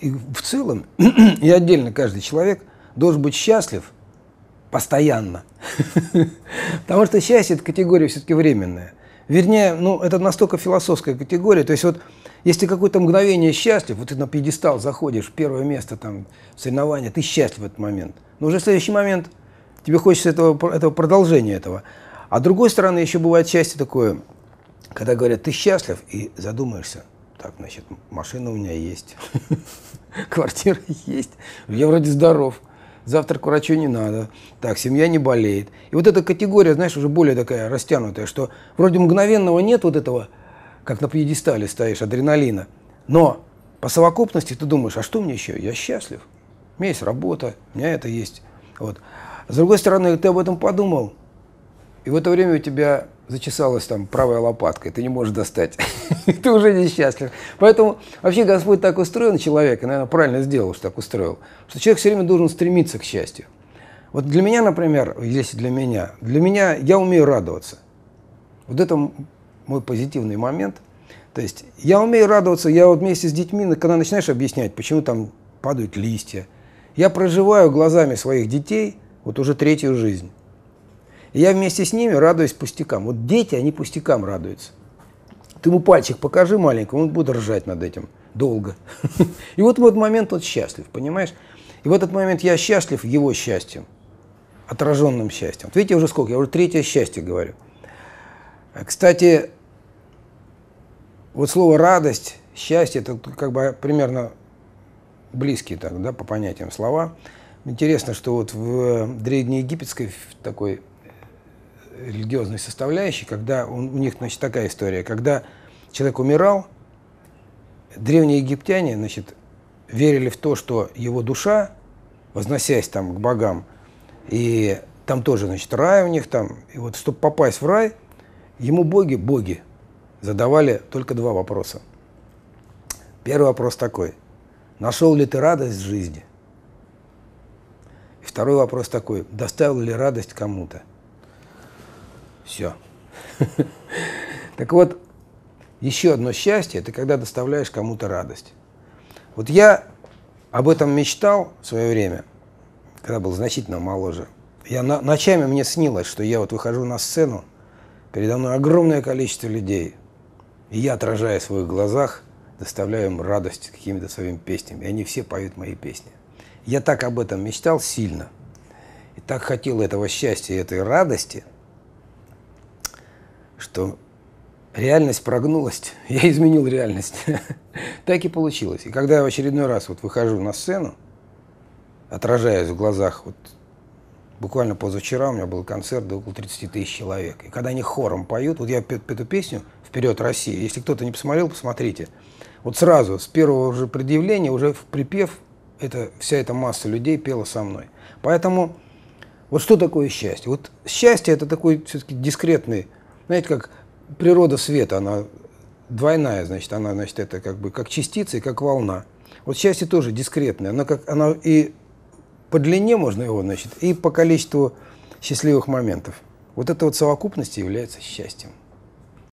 И в целом, и отдельно каждый человек должен быть счастлив постоянно. Потому что счастье – это категория все-таки временная. Вернее, ну, это настолько философская категория. То есть вот если какое-то мгновение счастлив, вот ты на пьедестал заходишь, первое место там соревнования, ты счастлив в этот момент. Но уже в следующий момент тебе хочется этого, этого продолжения этого. А с другой стороны, еще бывает счастье такое, когда говорят, ты счастлив, и задумаешься – так, значит, машина у меня есть, квартира есть, я вроде здоров, завтра к врачу не надо, так, семья не болеет. И вот эта категория, знаешь, уже более такая растянутая, что вроде мгновенного нет вот этого, как на пьедестале стоишь, адреналина, но по совокупности ты думаешь, а что мне еще? Я счастлив, у меня есть работа, у меня это есть. Вот. С другой стороны, ты об этом подумал, и в это время у тебя зачесалась там правая лопатка, и ты не можешь достать. ты уже несчастлив. Поэтому вообще Господь так устроил человека, наверное, правильно сделал, что так устроил, что человек все время должен стремиться к счастью. Вот для меня, например, если для меня, для меня я умею радоваться. Вот это мой позитивный момент. То есть я умею радоваться, я вот вместе с детьми, когда начинаешь объяснять, почему там падают листья, я проживаю глазами своих детей вот уже третью жизнь я вместе с ними радуюсь пустякам. Вот дети, они пустякам радуются. Ты ему пальчик покажи маленькому, он будет ржать над этим долго. И вот в этот момент он счастлив, понимаешь? И в этот момент я счастлив его счастьем, отраженным счастьем. видите, уже сколько? Я уже третье счастье говорю. А, кстати, вот слово радость, счастье, это как бы примерно близкие так, да, по понятиям слова. Интересно, что вот в э, древнеегипетской такой религиозной составляющей, когда он, у них значит, такая история, когда человек умирал, древние египтяне значит, верили в то, что его душа, возносясь там к богам, и там тоже, значит, рай у них там. И вот, чтобы попасть в рай, ему боги, боги, задавали только два вопроса. Первый вопрос такой. Нашел ли ты радость в жизни? И второй вопрос такой. Доставил ли радость кому-то? Все. Так вот, еще одно счастье – это когда доставляешь кому-то радость. Вот я об этом мечтал в свое время, когда был значительно моложе. Я на, ночами мне снилось, что я вот выхожу на сцену, передо мной огромное количество людей, и я, отражая в своих глазах, доставляю им радость какими-то своими песнями, и они все поют мои песни. Я так об этом мечтал сильно, и так хотел этого счастья и этой радости – что реальность прогнулась, я изменил реальность. так и получилось. И когда я в очередной раз вот выхожу на сцену, отражаюсь в глазах, вот буквально позавчера у меня был концерт, где около 30 тысяч человек. И когда они хором поют, вот я эту песню «Вперед, Россия», если кто-то не посмотрел, посмотрите. Вот сразу, с первого же предъявления, уже в припев, это, вся эта масса людей пела со мной. Поэтому вот что такое счастье? Вот счастье – это такой все-таки дискретный знаете, как природа света, она двойная, значит, она, значит, это как бы как частица и как волна. Вот счастье тоже дискретное, оно как, оно и по длине можно его, значит, и по количеству счастливых моментов. Вот эта вот совокупность является счастьем.